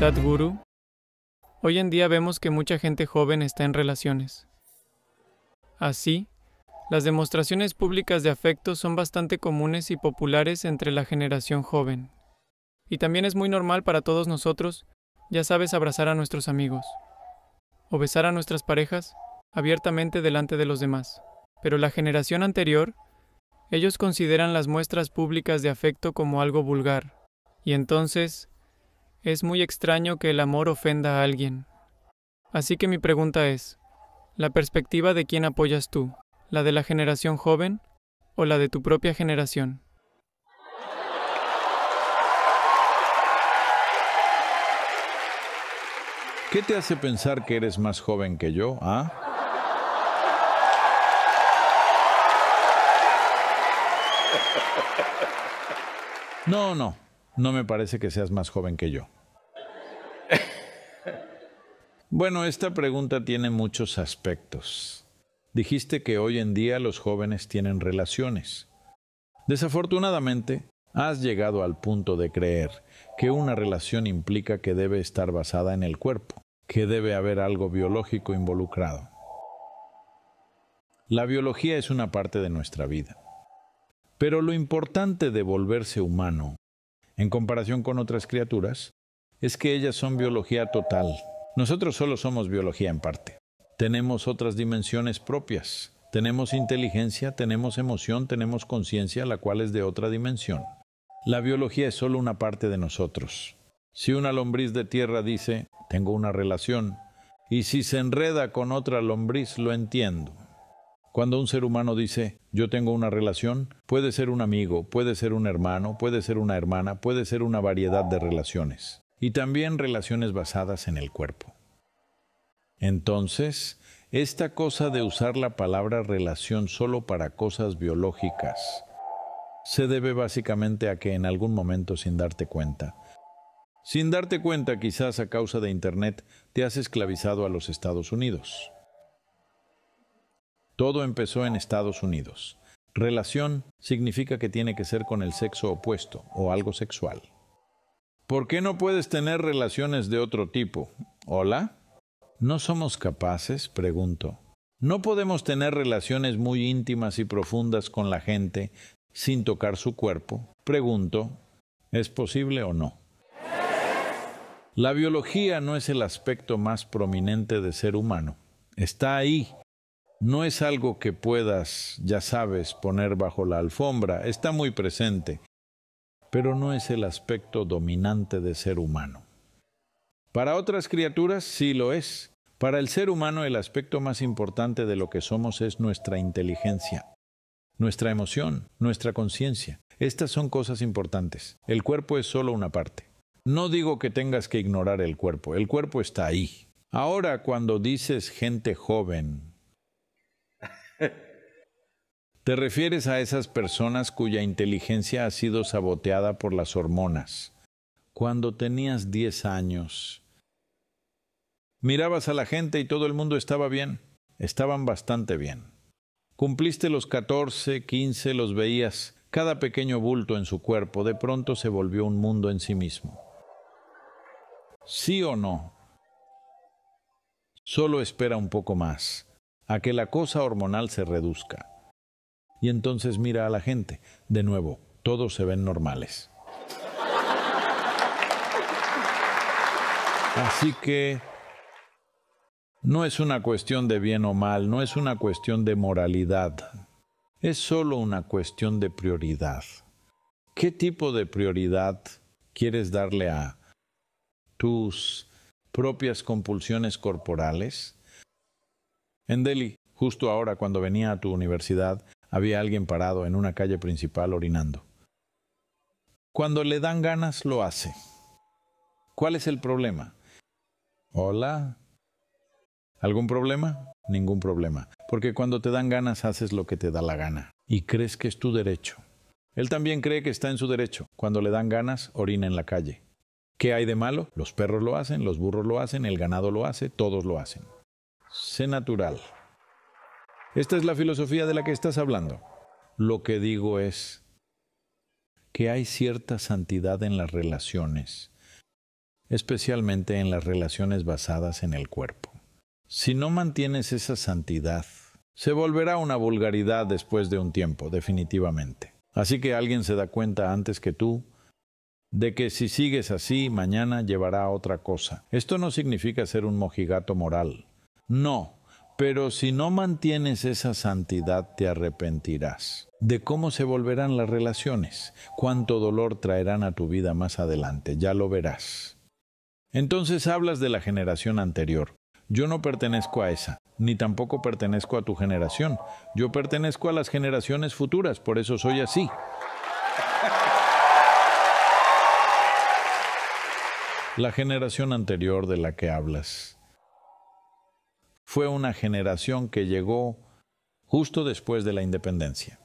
Sadhguru, hoy en día vemos que mucha gente joven está en relaciones. Así, las demostraciones públicas de afecto son bastante comunes y populares entre la generación joven. Y también es muy normal para todos nosotros, ya sabes, abrazar a nuestros amigos o besar a nuestras parejas abiertamente delante de los demás. Pero la generación anterior, ellos consideran las muestras públicas de afecto como algo vulgar, y entonces es muy extraño que el amor ofenda a alguien. Así que mi pregunta es, ¿la perspectiva de quién apoyas tú? ¿La de la generación joven o la de tu propia generación? ¿Qué te hace pensar que eres más joven que yo? ¿Ah? No, no, no me parece que seas más joven que yo. bueno, esta pregunta tiene muchos aspectos. Dijiste que hoy en día los jóvenes tienen relaciones. Desafortunadamente, has llegado al punto de creer que una relación implica que debe estar basada en el cuerpo, que debe haber algo biológico involucrado. La biología es una parte de nuestra vida. Pero lo importante de volverse humano en comparación con otras criaturas, es que ellas son biología total. Nosotros solo somos biología en parte. Tenemos otras dimensiones propias. Tenemos inteligencia, tenemos emoción, tenemos conciencia, la cual es de otra dimensión. La biología es solo una parte de nosotros. Si una lombriz de tierra dice, tengo una relación, y si se enreda con otra lombriz, lo entiendo. Cuando un ser humano dice, yo tengo una relación, puede ser un amigo, puede ser un hermano, puede ser una hermana, puede ser una variedad de relaciones. Y también relaciones basadas en el cuerpo. Entonces, esta cosa de usar la palabra relación solo para cosas biológicas se debe básicamente a que en algún momento sin darte cuenta, sin darte cuenta quizás a causa de Internet, te has esclavizado a los Estados Unidos. Todo empezó en Estados Unidos. Relación significa que tiene que ser con el sexo opuesto o algo sexual. ¿Por qué no puedes tener relaciones de otro tipo? ¿Hola? ¿No somos capaces? Pregunto. No podemos tener relaciones muy íntimas y profundas con la gente sin tocar su cuerpo. Pregunto, ¿es posible o no? La biología no es el aspecto más prominente de ser humano. Está ahí, no es algo que puedas, ya sabes, poner bajo la alfombra, está muy presente, pero no es el aspecto dominante de ser humano. Para otras criaturas sí lo es. Para el ser humano el aspecto más importante de lo que somos es nuestra inteligencia, nuestra emoción, nuestra conciencia. Estas son cosas importantes. El cuerpo es solo una parte. No digo que tengas que ignorar el cuerpo, el cuerpo está ahí. Ahora cuando dices gente joven, ¿Te refieres a esas personas cuya inteligencia ha sido saboteada por las hormonas? Cuando tenías 10 años, mirabas a la gente y todo el mundo estaba bien, estaban bastante bien. Cumpliste los 14, 15, los veías, cada pequeño bulto en su cuerpo de pronto se volvió un mundo en sí mismo. ¿Sí o no? Solo espera un poco más a que la cosa hormonal se reduzca. Y entonces mira a la gente. De nuevo, todos se ven normales. Así que no es una cuestión de bien o mal, no es una cuestión de moralidad, es solo una cuestión de prioridad. ¿Qué tipo de prioridad quieres darle a tus propias compulsiones corporales? En Delhi, justo ahora cuando venía a tu universidad, había alguien parado en una calle principal orinando. Cuando le dan ganas, lo hace. ¿Cuál es el problema? Hola. ¿Algún problema? Ningún problema. Porque cuando te dan ganas, haces lo que te da la gana. Y crees que es tu derecho. Él también cree que está en su derecho. Cuando le dan ganas, orina en la calle. ¿Qué hay de malo? Los perros lo hacen, los burros lo hacen, el ganado lo hace, todos lo hacen sé natural. Esta es la filosofía de la que estás hablando. Lo que digo es que hay cierta santidad en las relaciones, especialmente en las relaciones basadas en el cuerpo. Si no mantienes esa santidad, se volverá una vulgaridad después de un tiempo, definitivamente. Así que alguien se da cuenta antes que tú de que si sigues así, mañana llevará a otra cosa. Esto no significa ser un mojigato moral. No, pero si no mantienes esa santidad te arrepentirás de cómo se volverán las relaciones, cuánto dolor traerán a tu vida más adelante, ya lo verás. Entonces hablas de la generación anterior. Yo no pertenezco a esa, ni tampoco pertenezco a tu generación. Yo pertenezco a las generaciones futuras, por eso soy así. La generación anterior de la que hablas fue una generación que llegó justo después de la independencia.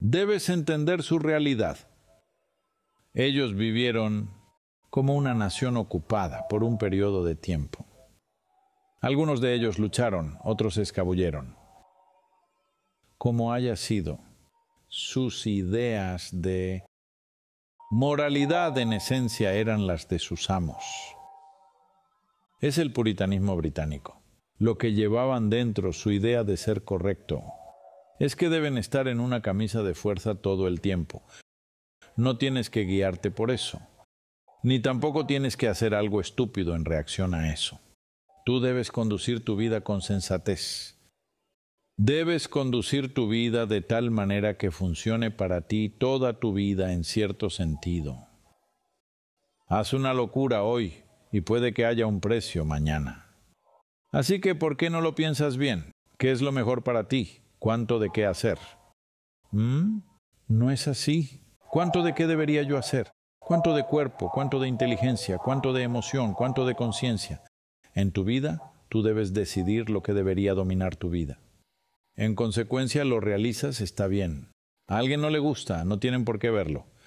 Debes entender su realidad. Ellos vivieron como una nación ocupada por un periodo de tiempo. Algunos de ellos lucharon, otros escabulleron. Como haya sido, sus ideas de moralidad en esencia eran las de sus amos. Es el puritanismo británico lo que llevaban dentro, su idea de ser correcto. Es que deben estar en una camisa de fuerza todo el tiempo. No tienes que guiarte por eso. Ni tampoco tienes que hacer algo estúpido en reacción a eso. Tú debes conducir tu vida con sensatez. Debes conducir tu vida de tal manera que funcione para ti toda tu vida en cierto sentido. Haz una locura hoy y puede que haya un precio mañana. Así que, ¿por qué no lo piensas bien? ¿Qué es lo mejor para ti? ¿Cuánto de qué hacer? ¿Mm? No es así. ¿Cuánto de qué debería yo hacer? ¿Cuánto de cuerpo? ¿Cuánto de inteligencia? ¿Cuánto de emoción? ¿Cuánto de conciencia? En tu vida, tú debes decidir lo que debería dominar tu vida. En consecuencia, lo realizas, está bien. A alguien no le gusta, no tienen por qué verlo.